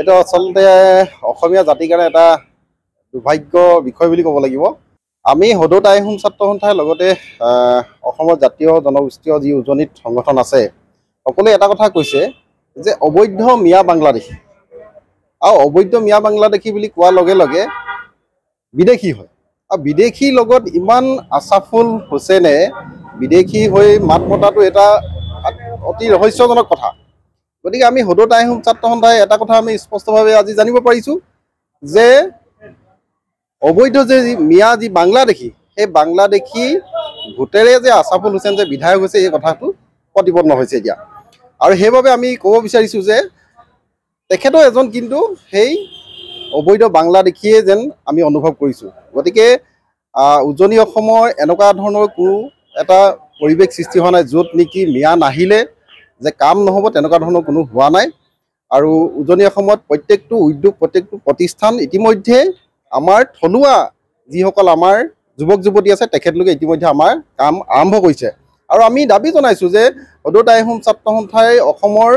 এইটো আচলতে অসমীয়া জাতিৰ কাৰণে এটা দুৰ্ভাগ্য বিষয় বুলি ক'ব লাগিব আমি সদৌ টাই আহোম ছাত্ৰ সন্থাই লগতে অসমৰ জাতীয় জনগোষ্ঠীয় যি উজনিত সংগঠন আছে সকলোৱে এটা কথা কৈছে যে অবৈধ মিয়া বাংলাদেশী আৰু অবৈধ মিয়া বাংলাদেশী বুলি কোৱাৰ লগে লগে বিদেশী হয় আৰু বিদেশীৰ লগত ইমান আশাফুল হুছেনে বিদেশী হৈ মাত মতাটো এটা অতি ৰহস্যজনক কথা গতিকে আমি সদত আইহোম ছাত্ৰ সন্থাই এটা কথা আমি স্পষ্টভাৱে আজি জানিব পাৰিছোঁ যে অবৈধ যে মিয়া যি বাংলাদেশী সেই বাংলাদেশী ভোটেৰে যে আশাফুল হুছেন যে বিধায়ক হৈছে এই কথাটো প্ৰতিপন্ন হৈছে এতিয়া আৰু সেইবাবে আমি ক'ব বিচাৰিছোঁ যে তেখেতো এজন কিন্তু সেই অবৈধ বাংলাদেশীয়ে যেন আমি অনুভৱ কৰিছোঁ গতিকে উজনি অসমৰ এনেকুৱা ধৰণৰ কোনো এটা পৰিৱেশ সৃষ্টি হোৱা নাই য'ত নেকি মিয়া নাহিলে যে কাম নহ'ব তেনেকুৱা ধৰণৰ কোনো হোৱা নাই আৰু উজনি অসমত প্ৰত্যেকটো উদ্যোগ প্ৰত্যেকটো প্ৰতিষ্ঠান ইতিমধ্যে আমাৰ থলুৱা যিসকল আমাৰ যুৱক যুৱতী আছে তেখেতলোকে ইতিমধ্যে আমাৰ কাম আৰম্ভ কৰিছে আৰু আমি দাবী জনাইছোঁ যে সদৌতা আইহোম ছাত্ৰ সন্থাই অসমৰ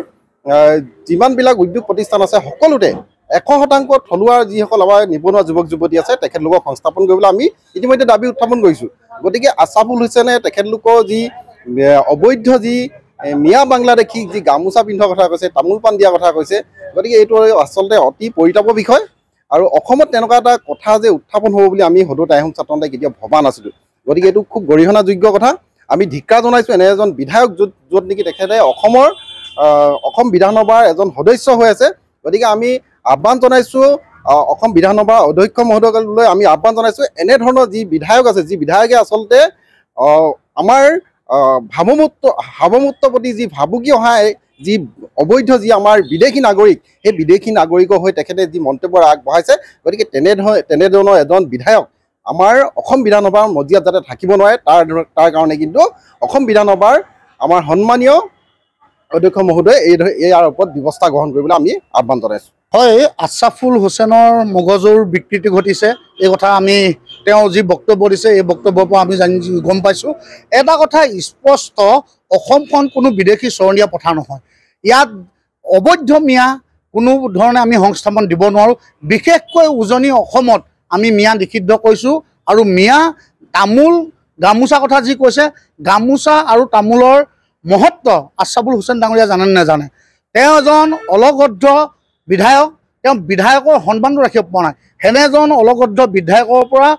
যিমানবিলাক উদ্যোগ প্ৰতিষ্ঠান আছে সকলোতে এশ শতাংশ থলুৱা যিসকল আমাৰ নিবনুৱা যুৱক যুৱতী আছে তেখেতলোকক সংস্থাপন কৰিবলৈ আমি ইতিমধ্যে দাবী উত্থাপন কৰিছোঁ গতিকে আশাফুল হুছেনে তেখেতলোকৰ যি অবৈধ যি মিয়া বাংলাদেশীক যি গামোচা পিন্ধোৱা কথা কৈছে তামোল পাণ দিয়া কথা কৈছে গতিকে এইটো আচলতে অতি পৰিতাপ বিষয় আৰু অসমত তেনেকুৱা এটা কথা যে উত্থাপন হ'ব বুলি আমি সদৌতে আহোম ছাত্ৰতে কেতিয়াও ভবা নাছিলোঁ গতিকে এইটো খুব গৰিহণাযোগ্য কথা আমি ধিক্কা জনাইছোঁ এনে এজন বিধায়ক য'ত য'ত নেকি তেখেতে অসমৰ অসম বিধানসভাৰ এজন সদস্য হৈ আছে গতিকে আমি আহ্বান জনাইছোঁ অসম বিধানসভাৰ অধ্যক্ষ মহোদয়লৈ আমি আহ্বান জনাইছোঁ এনেধৰণৰ যি বিধায়ক আছে যি বিধায়কে আচলতে আমাৰ ভাবমূত্ব ভাবমূত্ব প্ৰতি যি ভাবুকি অহা যি অবৈধ যি আমাৰ বিদেশী নাগৰিক সেই বিদেশী নাগৰিকৰ হৈ তেখেতে যি মন্তব্য আগবঢ়াইছে গতিকে তেনেধৰ তেনেধৰণৰ এজন বিধায়ক আমাৰ অসম বিধানসভাৰ মজিয়াত যাতে থাকিব নোৱাৰে তাৰ তাৰ কাৰণে কিন্তু অসম বিধানসভাৰ আমাৰ সন্মানীয় অধ্যক্ষ মহোদয়ে এই ইয়াৰ ওপৰত ব্যৱস্থা গ্ৰহণ কৰিবলৈ আমি আহ্বান জনাইছোঁ হয় আশ্ৰাফুল হুছেনৰ মগজুৰ বিকৃতি ঘটিছে এই কথা আমি তেওঁ যি বক্তব্য দিছে এই বক্তব্যৰ পৰা আমি জানি গম পাইছোঁ এটা কথা স্পষ্ট অসমখন কোনো বিদেশী চৰণীয়া পথাৰ নহয় ইয়াত অবৈধ মিয়া কোনো ধৰণে আমি সংস্থাপন দিব নোৱাৰোঁ বিশেষকৈ উজনি অসমত আমি মিয়া নিষিদ্ধ কৰিছোঁ আৰু মিয়া তামোল গামোচা কথা যি কৈছে গামোচা আৰু তামোলৰ মহত্ব আশাবুল হুছেইন ডাঙৰীয়া জানেনে নাজানে তেওঁ এজন অলগদ্ধ বিধায়ক তেওঁ বিধায়কৰ সন্মানটো ৰাখিব পৰা নাই সেনেজন অলগদ্ধ বিধায়কৰ পৰা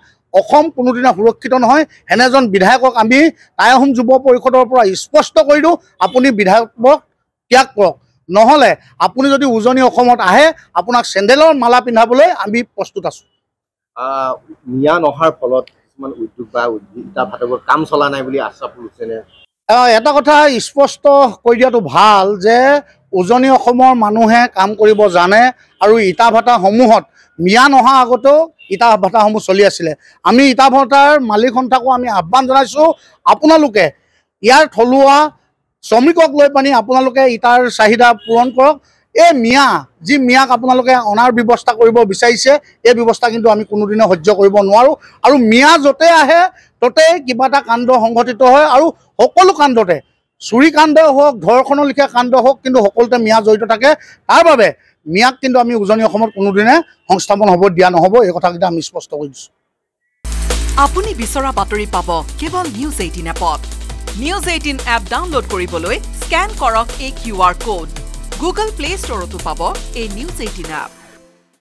অসম কোনোদিনা সুৰক্ষিত নহয় সেনেজন বিধায়কক আমি টাই আহোম যুৱ পৰিষদৰ পৰা স্পষ্ট কৰি কৰিলোঁ আপুনি বিধায়কক ত্যাগ কৰক নহ'লে আপুনি যদি উজনি অসমত আহে আপোনাক চেণ্ডেলৰ মালা পিন্ধাবলৈ আমি প্ৰস্তুত আছো নিয়া নহাৰ ফলত কিছুমান উদ্যোগ বা উদ্যোগ কাম চলা নাই বুলি আশ্বাস এটা কথা স্পষ্ট কৰি দিয়াটো ভাল যে উজনি অসমৰ মানুহে কাম কৰিব জানে আৰু ইটা ভাটাসমূহত মিয়া নহা আগতেও ইটা ভাটাসমূহ চলি আছিলে আমি ইটা ভাটাৰ মালিক সন্থাকো আমি আহ্বান জনাইছোঁ আপোনালোকে ইয়াৰ থলুৱা শ্ৰমিকক লৈ পানি আপোনালোকে ইটাৰ চাহিদা পূৰণ কৰক এই মিয়া যি মিয়াক আপোনালোকে অনাৰ ব্যৱস্থা কৰিব বিচাৰিছে এই ব্যৱস্থা কিন্তু আমি কোনোদিনে সহ্য কৰিব নোৱাৰোঁ আৰু মিয়া য'তে আহে ত'তেই কিবা এটা কাণ্ড সংঘটিত হয় আৰু সকলো কাণ্ডতে চুৰি কাণ্ড হওক ঘৰখনৰ লিখীয়া কাণ্ড হওক কিন্তু সকলোতে মিয়া জড়িত থাকে তাৰ বাবে মিয়াক কিন্তু আমি উজনি অসমত কোনোদিনে সংস্থাপন হ'ব দিয়া নহ'ব এই কথাকেইটা আমি স্পষ্ট কৰি দিছোঁ আপুনি বিচৰা বাতৰি পাব কেৱল নিউজ এইটিন এপত নিউজ এইটিন এপ ডাউনলোড কৰিবলৈ স্কেন কৰক এই Q R code Google Play ষ্টৰতো পাব এই নিউজ এইটিন এপ